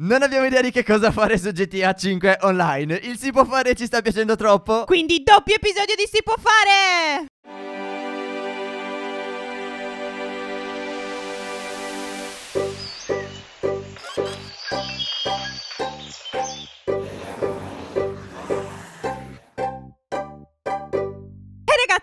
Non abbiamo idea di che cosa fare su GTA 5 online. Il si può fare ci sta piacendo troppo. Quindi doppio episodio di si può fare!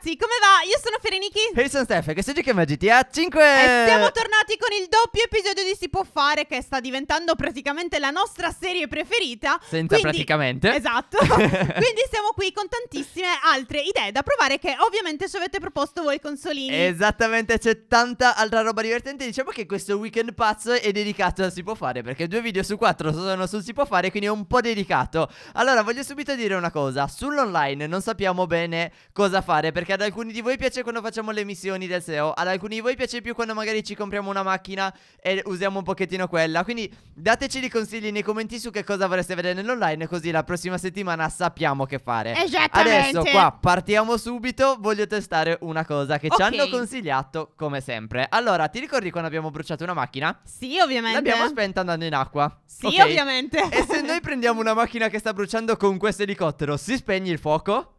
ragazzi, come va? Io sono Fereniki E io sono Steph, che se giochiamo a GTA 5. E siamo tornati con il doppio episodio di Si può fare, che sta diventando praticamente la nostra serie preferita. Senza Quindi, praticamente. Esatto. Quindi siamo qui con tantissime altre idee da provare che ovviamente ci avete proposto voi consolini. Esattamente, c'è tanta altra roba divertente. Diciamo che questo weekend pazzo è dedicato a Si può fare, perché due video su quattro sono su Si può fare, quindi è un po' dedicato. Allora, voglio subito dire una cosa. Sull'online non sappiamo bene cosa fare, perché ad alcuni di voi piace quando facciamo le missioni del SEO, ad alcuni di voi piace più quando magari ci compriamo una macchina e usiamo un pochettino quella. Quindi dateci dei consigli nei commenti su che cosa vorreste vedere nell'online, così la prossima settimana sappiamo che fare. Esattamente. Adesso qua partiamo subito, voglio testare una cosa che okay. ci hanno consigliato come sempre. Allora, ti ricordi quando abbiamo bruciato una macchina? Sì, ovviamente. L'abbiamo spenta andando in acqua. Sì, okay. ovviamente. E se noi prendiamo una macchina che sta bruciando con questo elicottero, si spegne il fuoco?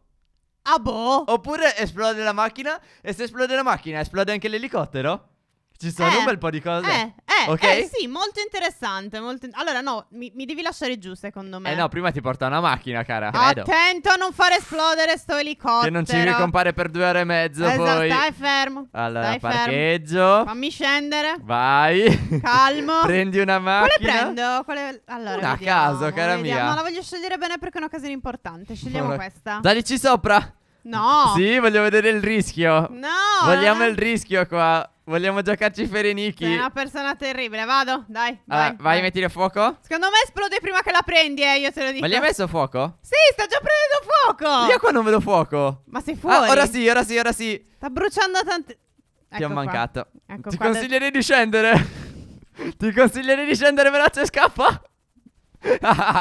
Ah boh! Oppure esplode la macchina e se esplode la macchina esplode anche l'elicottero? Ci sono eh, un bel po' di cose. Eh, eh, ok? Eh, sì, molto interessante. Molto in... Allora, no, mi, mi, devi lasciare giù, secondo me. Eh no, prima ti porta una macchina, cara. Credo. Attento a non far esplodere sto elicottero. Che non ci ricompare per due ore e mezzo. Esatto, poi. stai fermo. Allora, stai parcheggio. Fermo. Fammi scendere. Vai. Calmo. Prendi una macchina. Quale prendo? Quale... Allora, una a caso, cara vediamo. mia. No, la voglio scegliere bene perché è una un'occasione importante. Scegliamo allora. questa. Dai, sopra. No. Sì, voglio vedere il rischio. No. Vogliamo eh? il rischio qua. Vogliamo giocarci Ferenichi. Sei una persona terribile. Vado, dai. Vai, ah, vai, vai. metti a fuoco. Secondo me esplode prima che la prendi, eh, io te lo dico. Ma gli hai messo fuoco? Sì, sta già prendendo fuoco. Io qua non vedo fuoco. Ma sei ah, fuori. Ah, ora sì, ora sì, ora sì. Sta bruciando tante... Ti ecco ho mancato. Ecco Ti consiglierei del... di scendere. Ti consiglierei di scendere veloce e scappa.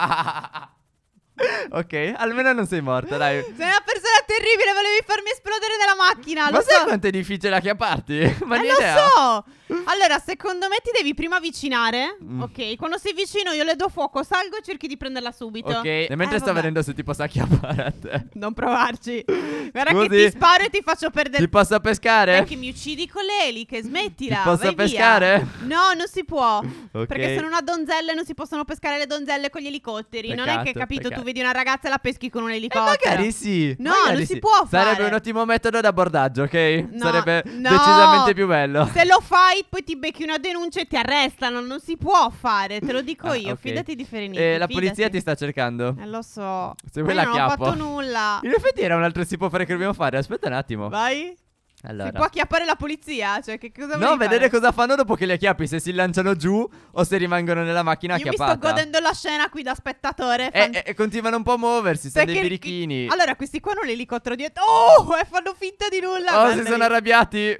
ok, almeno non sei morta, dai. Sei una persona terribile, volevi farmi esplodere dalla macchina. Ma sai quanto è difficile a chiapparti? Ma eh, lo so. Allora, secondo me ti devi prima avvicinare. Mm. Ok, quando sei vicino io le do fuoco, salgo e cerchi di prenderla subito. Ok, e eh, mentre eh, sta venendo se ti posso acchiappare a te. Non provarci. Guarda Scusi. che ti sparo e ti faccio perdere. Ti posso pescare? Perché mi uccidi con le eliche, smettila. Ti posso pescare? Via. No, non si può. Okay. Perché sono una donzella e non si possono pescare le donzelle con gli elicotteri. Peccato, non è che hai capito, peccato. tu vedi una ragazza e la peschi con un eh, elicottero. Eh, magari sì. No, magari non si sì. può fare. Sarebbe un ottimo metodo d'abordaggio, ok? No, Sarebbe no. decisamente più bello. Se lo fai, poi ti becchi una denuncia e ti arrestano. Non si può fare, te lo dico ah, io. Okay. Fidati di Ferenini. Eh, la polizia ti sta cercando. Eh, lo so. Se vuoi la chiappo. Non ho fatto nulla. In effetti era un altro si può fare che dobbiamo fare. Aspetta un attimo. Vai. Allora. Si può acchiappare la polizia? Cioè, che cosa No, vedere fare? cosa fanno dopo che li acchiappi. Se si lanciano giù o se rimangono nella macchina Io acchiappata. Io mi sto godendo la scena qui da spettatore. E, eh, fan... e, eh, e continuano un po' a muoversi. sono dei birichini. Chi... Allora, questi qua hanno l'elicottero dietro. Oh, e fanno finta di nulla. Oh, si sono arrabbiati.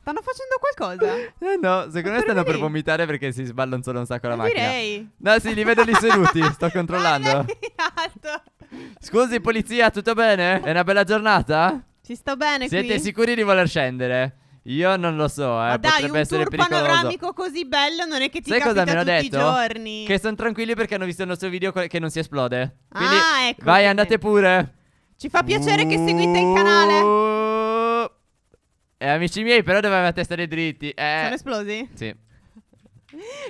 Stanno facendo qualcosa? Eh no, secondo me stanno per vomitare perché si sballanzano un sacco la macchina. Direi. No, sì, li vedo lì seduti, sto controllando. Ah, Scusi polizia, tutto bene? È una bella giornata? Ci sto bene Siete qui? sicuri di voler scendere? Io non lo so, eh. Ma dai, un essere tour pericoloso. panoramico così bello non è che ti Sai capita tutti detto? i giorni. Che sono tranquilli perché hanno visto il nostro video che non si esplode. Quindi ah, ecco. Vai, andate pure. Ci fa piacere che seguite il canale. Uh. Eh, amici miei, però dovevate stare dritti. Eh. Sono esplosi? Sì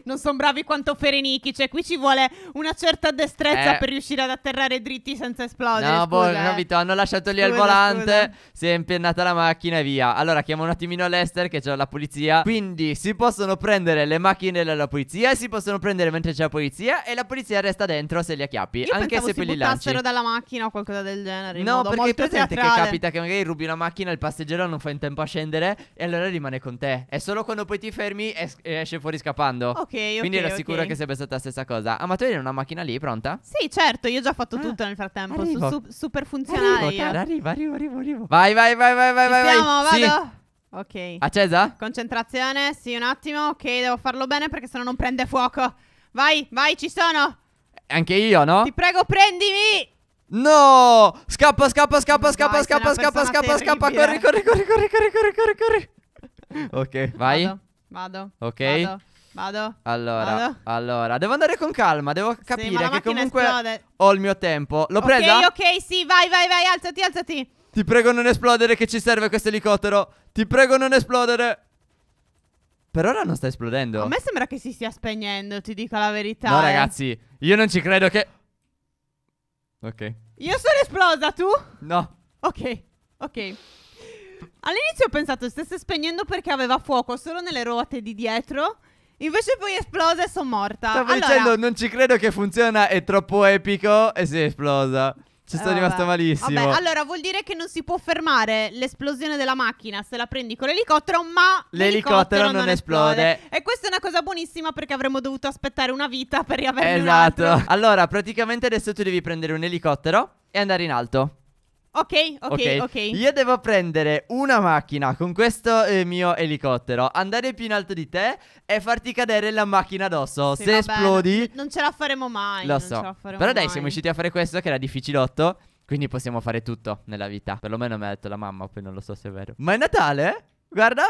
non sono bravi quanto Ferenichi. Cioè, qui ci vuole una certa destrezza eh. per riuscire ad atterrare dritti senza esplodere. No, boh, scusa, boh, eh. capito. Hanno lasciato lì scusa, al volante. Scusa. Si è impennata la macchina e via. Allora, chiamo un attimino Lester, che c'è la polizia. Quindi si possono prendere le macchine della polizia. Si possono prendere mentre c'è la polizia. E la polizia resta dentro se li acchiappi. Io anche se quelli poi li lanci. dalla macchina o qualcosa del genere. No, perché è presente teatrale. che capita che magari rubi una macchina, il passeggero non fa in tempo a scendere. E allora rimane con te. È solo quando poi ti fermi e esce fuori scappando parlando. Ok, ok. Quindi ero sicura che sarebbe stata la stessa cosa. Ah, ma tu eri una macchina lì pronta? Sì, certo, io ho già fatto ah, tutto nel frattempo. Arrivo. Su, super funzionale. Arrivo, cara, arrivo, arrivo, arrivo, arrivo. Vai, vai, vai, vai, vai, vai. Siamo, vai. vado. Sì. Ok. Accesa? Concentrazione, sì, un attimo. Ok, devo farlo bene perché sennò non prende fuoco. Vai, vai, ci sono. Anche io, no? Ti prego, prendimi. No! Scappa, scappa, scappa, scappa, Vai, scappa, scappa, scappa, scappa, corri, corri, corri, corri, corri, corri, corri, corri. ok, vai. Vado. vado ok. Vado. Vado. Allora, Vado. allora, devo andare con calma, devo capire che comunque esplode. ho il mio tempo. L'ho okay, presa? Ok, ok, sì, vai, vai, vai, alzati, alzati. Ti prego non esplodere che ci serve questo elicottero. Ti prego non esplodere. Per ora non sta esplodendo. A me sembra che si stia spegnendo, ti dico la verità. No, eh. ragazzi, io non ci credo che... Ok. Io sono esplosa, tu? No. Ok, ok. All'inizio ho pensato stesse spegnendo perché aveva fuoco solo nelle ruote di dietro Invece poi esplosa e sono morta. Stavo allora... dicendo, non ci credo che funziona, è troppo epico e si è esplosa. Ci sono eh, rimasta malissimo. Vabbè, allora vuol dire che non si può fermare l'esplosione della macchina se la prendi con l'elicottero, ma l'elicottero, l'elicottero non, non esplode. esplode. E questa è una cosa buonissima perché avremmo dovuto aspettare una vita per riavere esatto. Esatto. Allora, praticamente adesso tu devi prendere un elicottero e andare in alto. Ok, ok, ok. Io devo prendere una macchina con questo eh, mio elicottero, andare più in alto di te e farti cadere la macchina addosso. Sì, Se vabbè, esplodi, non ce la faremo mai. Lo so. Però dai, mai. siamo riusciti a fare questo che era difficilotto. Quindi possiamo fare tutto nella vita. Perlomeno mi ha detto la mamma, poi non lo so se è vero. Ma è Natale? Guarda.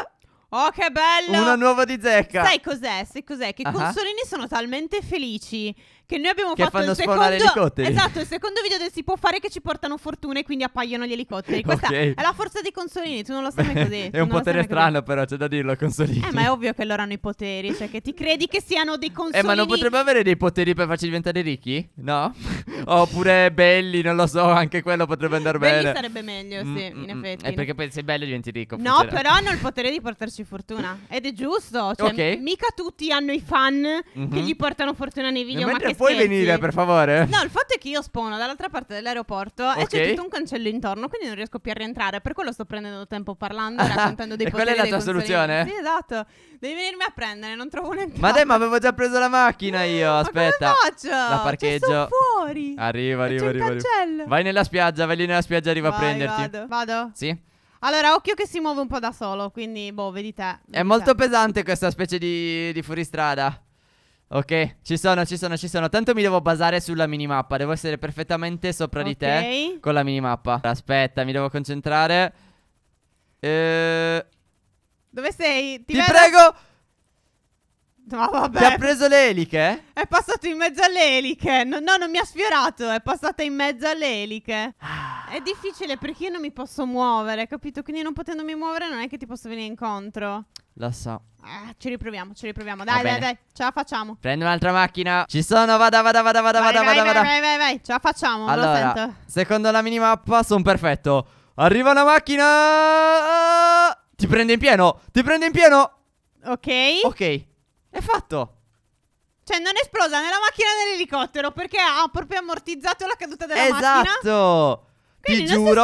Oh, che bello! Una nuova di zecca. Sai cos'è? Sai cos'è? Che i uh -huh. consolini sono talmente felici che noi abbiamo che fatto il secondo elicotteri. Esatto, il secondo video del si può fare che ci portano fortuna e quindi appaiono gli elicotteri. Questa okay. è la forza dei consolini, tu non lo sai mai così. è un potere strano però, c'è da dirlo consolini. Eh, ma è ovvio che loro hanno i poteri, cioè che ti credi che siano dei consolini. Eh, ma non potrebbe avere dei poteri per farci diventare ricchi? No? Oppure belli, non lo so, anche quello potrebbe andare belli bene. sarebbe meglio, sì, mm, in mm, mm. effetti. È eh, perché poi sei bello diventi ricco. No, funzionerà. però hanno il potere di portarci fortuna. Ed è giusto, cioè, okay. mica tutti hanno i fan mm-hmm. che mhm. gli portano fortuna nei video, ma che puoi venire, per favore? No, il fatto è che io spono dall'altra parte dell'aeroporto okay. e c'è tutto un cancello intorno, quindi non riesco più a rientrare. Per quello sto prendendo tempo parlando e raccontando dei e poteri. E quella è la tua consolini. soluzione? Sì, esatto. Devi venirmi a prendere, non trovo neanche. Ma dai, ma avevo già preso la macchina io. Aspetta. Ma come faccio? La cioè, parcheggio. Cioè, fuori. Arrivo, arrivo, arrivo, Vai nella spiaggia, vai lì nella spiaggia, arriva vai, a prenderti. Vado. Vado. Sì. Allora, occhio che si muove un po' da solo, quindi boh, vedi te. Vedi è molto pesante questa specie di, di fuoristrada. Ok, ci sono, ci sono, ci sono. Tanto mi devo basare sulla minimappa. Devo essere perfettamente sopra okay. di te con la minimappa. Aspetta, mi devo concentrare. Eh... Dove sei? Ti, Ti vedo... prego! Ma vabbè. Ti ha preso le eliche? È passato in mezzo alle eliche. No, no, non mi ha sfiorato. È passata in mezzo alle eliche. Ah. È difficile perché io non mi posso muovere, capito? Quindi non potendomi muovere non è che ti posso venire incontro. Lo so. Ah, ci riproviamo, ci riproviamo. Dai, dai, dai, ce la facciamo. Prendo un'altra macchina. Ci sono, vada, vada, vada, vada, vai, vada, vai, vada. Vai, vai, vai, vai, ce la facciamo. Allora, lo sento. secondo la minimappa sono perfetto. Arriva una macchina. Ti prende in pieno, ti prende in pieno. Ok. Ok, è fatto. Cioè, non è esplosa né la macchina né l'elicottero perché ha proprio ammortizzato la caduta della esatto. macchina. Esatto. Quindi ti giuro,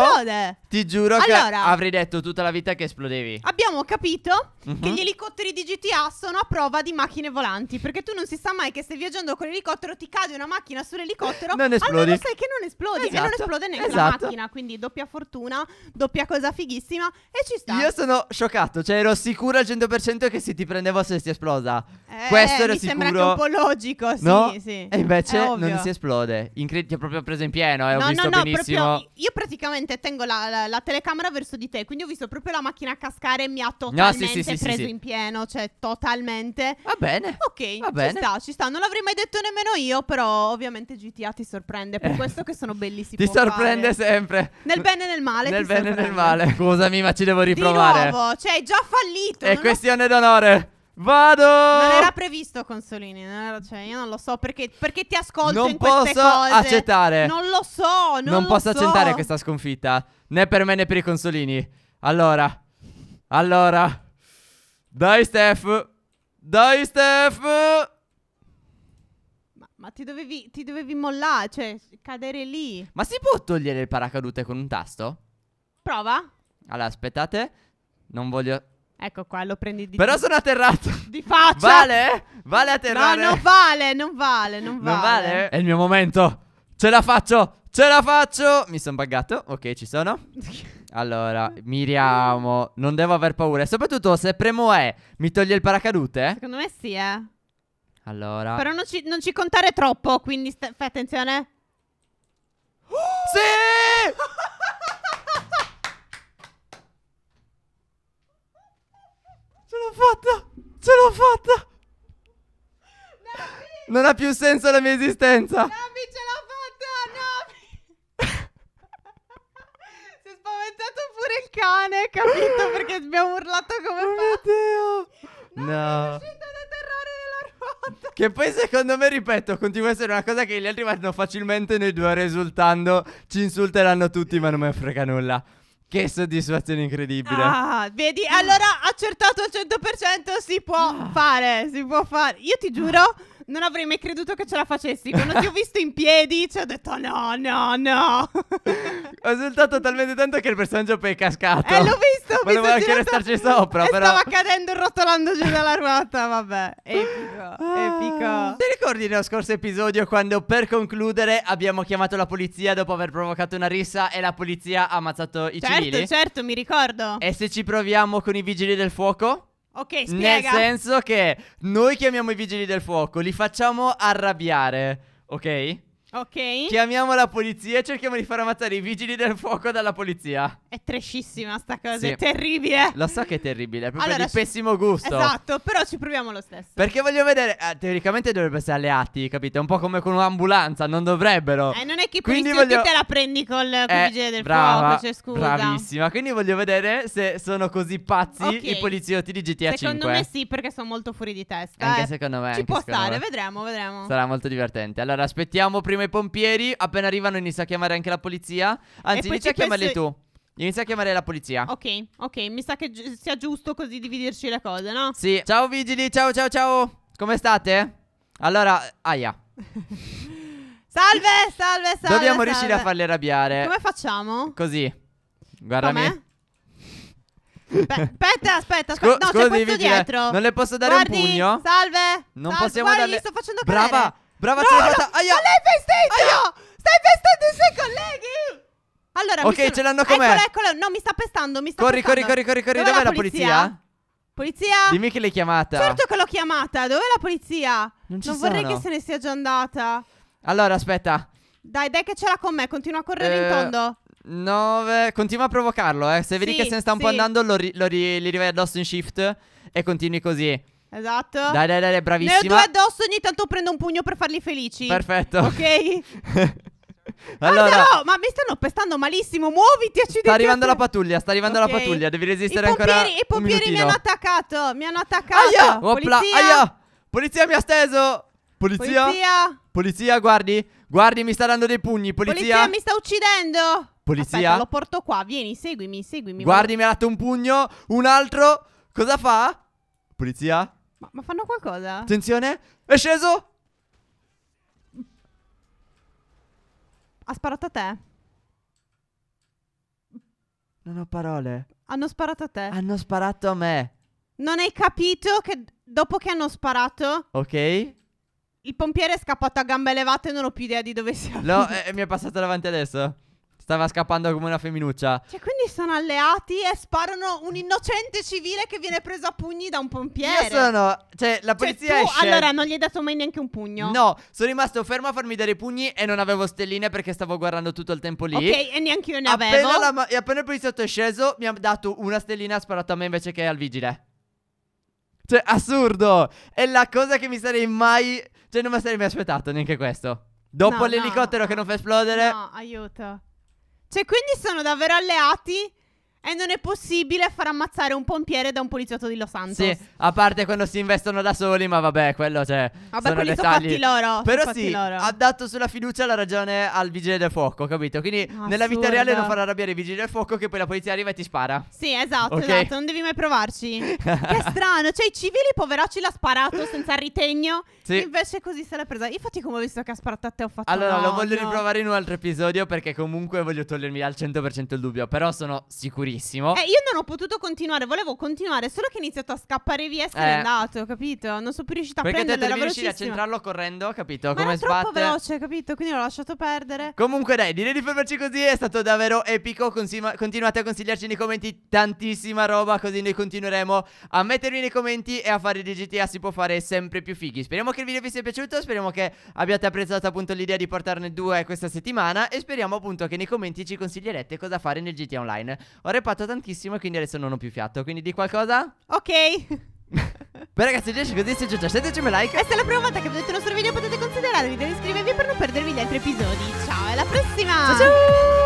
ti giuro allora, che avrei detto tutta la vita che esplodevi. Abbiamo capito uh-huh. che mhm. gli elicotteri di GTA sono a prova di macchine volanti. Perché tu non si sa mai che stai viaggiando con l'elicottero, ti cade una macchina sull'elicottero. non esplodi. Almeno sai che non esplodi. Esatto. E non esplode neanche esatto. la macchina. Quindi doppia fortuna, doppia cosa fighissima. E ci sta. Io sono scioccato. Cioè, ero sicuro al 100% che se ti prendevo se si esplosa. Eh, Questo era mi sicuro. Mi sembra anche un po' logico. Sì, no? sì. E invece non si esplode. Incred- ti ho proprio preso in pieno. Eh, no, ho visto no, no, benissimo. Proprio, io io praticamente tengo la, la, la, telecamera verso di te, quindi ho visto proprio la macchina cascare e mi ha ah, totalmente no, sì, sì, sì, preso in pieno, cioè totalmente. Va bene. Ok, Va bene. ci sta, ci sta. Non l'avrei mai detto nemmeno io, però ovviamente GTA ti sorprende, per eh. questo che sono bellissimo. Ti sorprende fare. Eh. sempre. Nel bene e nel male. Nel bene e nel male. Scusami, ma ci devo riprovare. Di nuovo, cioè, già fallito. È questione ho... d'onore. Vado! Non era previsto Consolini, non era, cioè, io non lo so perché, perché ti ascolto non in queste cose. Non posso accettare. Non lo so, non, non lo posso so. accettare questa sconfitta, né per me né per i Consolini. Allora, allora, dai Steph, dai Steph. Ma, ma ti, dovevi, ti dovevi mollare, cioè cadere lì. Ma si può togliere il paracadute con un tasto? Prova. Allora, aspettate, non voglio... Ecco qua, lo prendi di Però sono atterrato. Di faccia. Vale? Vale atterrare? No, non vale, non vale, non vale. Non vale? È il mio momento. Ce la faccio, ce la faccio. Mi sono buggato. Ok, ci sono. Allora, miriamo. Non devo aver paura. E soprattutto se premo E, mi toglie il paracadute? Secondo me sì, eh. Allora. Però non ci, non ci contare troppo, quindi fai attenzione. sì! l'ho fatta! Ce l'ho fatta! Nami! Non ha più senso la mia esistenza! Nami, ce l'ho fatta! Nami! si è spaventato pure il cane, capito? Perché abbiamo urlato come oh fa. Mio Dio! Nami, no! Che poi secondo me, ripeto, continua a essere una cosa che gli altri vanno facilmente, noi due risultando, ci insulteranno tutti ma non me frega nulla. Che soddisfazione incredibile. Ah, vedi, allora accertato al 100% si può ah. fare, si può fare. Io ti giuro... Ah non avrei mai creduto che ce la facessi. Quando ti ho visto in piedi, ci ho detto no, no, no. ho esultato talmente tanto che il personaggio poi è cascato. Eh, l'ho visto. Volevo anche girato... restarci sopra, però. Stava cadendo rotolando giù dalla ruota, vabbè. Epico, ah. epico. Ti ricordi nello scorso episodio quando per concludere abbiamo chiamato la polizia dopo aver provocato una rissa e la polizia ha ammazzato i certo, civili? Certo, certo, mi ricordo. E se ci proviamo con i vigili del fuoco? Ok, spiega. Nel senso che noi chiamiamo i vigili del fuoco, li facciamo arrabbiare, ok? Ok. Chiamiamo la polizia e cerchiamo di far ammazzare i vigili del fuoco dalla polizia. È trescissima sta cosa, sì. è terribile. Lo so che è terribile, è proprio allora, di pessimo gusto. Esatto, però ci proviamo lo stesso. Perché voglio vedere, eh, teoricamente dovrebbe essere alleati, capite? un po' come con un'ambulanza, non dovrebbero. Eh, non è che Quindi voglio... te la prendi col eh, vigile del brava, fuoco, cioè scusa. Bravissima. Quindi voglio vedere se sono così pazzi okay. i poliziotti di GTA secondo 5. Secondo me sì, perché sono molto fuori di testa. Anche eh. secondo me. Ci anche può stare, me. vedremo, vedremo. Sarà molto divertente. Allora aspettiamo prima chiamo i pompieri. Appena arrivano, inizia a chiamare anche la polizia. Anzi, inizia a chiamarli pensi... tu. Inizia a chiamare la polizia. Ok, ok. Mi sa che gi sia giusto così dividerci le cose, no? Sì. Ciao, vigili. Ciao, ciao, ciao. Come state? Allora, aia. salve, salve, salve. Dobbiamo salve. riuscire a farli arrabbiare. Come facciamo? Così. Guardami. Come? aspetta, aspetta, Scu- no, scusi, c'è questo vigile, dietro. Non le posso dare Guardi, un pugno? Salve. Non salve, possiamo guardi, darle. Brava, Brava, no, salvata. No, Aia. Ma lei festeggia. Aia. Stai festando i suoi colleghi. Allora, ok, sono... ce l'hanno com'è. Eccolo, eccolo. No, mi sta pestando. Mi sta corri, pestando. corri, corri, corri, corri. Dov'è, Dov'è la polizia? polizia? Polizia? Dimmi che l'hai chiamata. Certo che l'ho chiamata. Dov'è la polizia? Non, ci non vorrei che se ne sia già andata. Allora, aspetta. Dai, dai, che ce l'ha con me. Continua a correre eh... in tondo. 9. Continua a provocarlo, eh. Se vedi sì, che se ne sta un sì. po' andando, lo, ri, lo ri, li rivedi addosso in shift e continui così. Esatto. Dai, dai, dai, bravissima. Ne ho due addosso, ogni tanto prendo un pugno per farli felici. Perfetto. Ok? allora, Guarda, no, ma mi stanno pestando malissimo. Muoviti, accidenti. Sta arrivando la pattuglia, sta arrivando okay. la pattuglia. Devi resistere I pompieri, ancora. I pompieri mi hanno attaccato. Mi hanno attaccato. Aia, Polizia. aia. Polizia mi ha steso. Polizia. Polizia. Polizia, guardi. Guardi, mi sta dando dei pugni. Polizia. Polizia mi sta uccidendo. Polizia. Aspetta, lo porto qua. Vieni, seguimi, seguimi. Guardi, guarda. mi ha dato un pugno. Un altro. Cosa fa? Polizia. Ma, ma fanno qualcosa? Attenzione, è sceso. Ha sparato a te. Non ho parole. Hanno sparato a te. Hanno sparato a me. Non hai capito che dopo che hanno sparato... Ok. Il pompiere è scappato a gambe levate e non ho più idea di dove sia. No, eh, mi è passato davanti adesso. Stava scappando come una femminuccia. Cioè, quindi sono alleati e sparano un innocente civile che viene preso a pugni da un pompiere. Io sono. Cioè, la cioè, polizia cioè, tu, esce. Allora, non gli hai dato mai neanche un pugno. No, sono rimasto fermo a farmi dare i pugni e non avevo stelline perché stavo guardando tutto il tempo lì. Ok, e neanche io ne appena avevo. La, e appena il poliziotto è sceso, mi ha dato una stellina e ha sparato a me invece che al vigile. Cioè, assurdo! È la cosa che mi sarei mai. Cioè, non mi sarei mai aspettato neanche questo. Dopo no, l'elicottero no. che non fa esplodere. No, aiuto. Cioè, quindi sono davvero alleati e non è possibile far ammazzare un pompiere da un poliziotto di Los Santos. Sì, a parte quando si investono da soli, ma vabbè, quello c'è. Cioè, vabbè, sono quelli dettagli. sono fatti loro. Però sono sì, loro. ha dato sulla fiducia la ragione al vigile del fuoco, capito? Quindi Assurda. nella vita reale non farà arrabbiare il vigile del fuoco che poi la polizia arriva e ti spara. Sì, esatto, okay. esatto, non devi mai provarci. che strano, cioè i civili poveracci l'ha sparato senza ritegno. Sì. Invece così se l'ha presa. Infatti come ho visto che ha sparato a te ho fatto Allora, no, lo voglio no. riprovare in un altro episodio perché comunque voglio togliermi al 100% il dubbio, però sono sicurissimo durissimo. Eh, io non ho potuto continuare, volevo continuare, solo che ho iniziato a scappare via e se eh. andato, capito? Non sono più riuscita a Perché prenderlo, Perché riuscire a centrarlo correndo, capito? Ma Come era è troppo veloce, capito? Quindi l'ho lasciato perdere. Comunque dai, direi di fermarci così, è stato davvero epico, Consima- continuate a consigliarci nei commenti tantissima roba, così noi continueremo a mettervi nei commenti e a fare di GTA ah, si può fare sempre più fighi. Speriamo che il video vi sia piaciuto, speriamo che abbiate apprezzato appunto l'idea di portarne due questa settimana e speriamo appunto che nei commenti ci consiglierete cosa fare nel GTA Online. Ora repato tantissimo e quindi adesso non ho più fiato. Quindi di qualcosa? Ok. Beh ragazzi, piace così, se già lasciateci un like. Questa è la prima volta che vedete il nostro video, potete considerare di iscrivervi per non perdervi gli altri episodi. Ciao, alla prossima! Ciao ciao!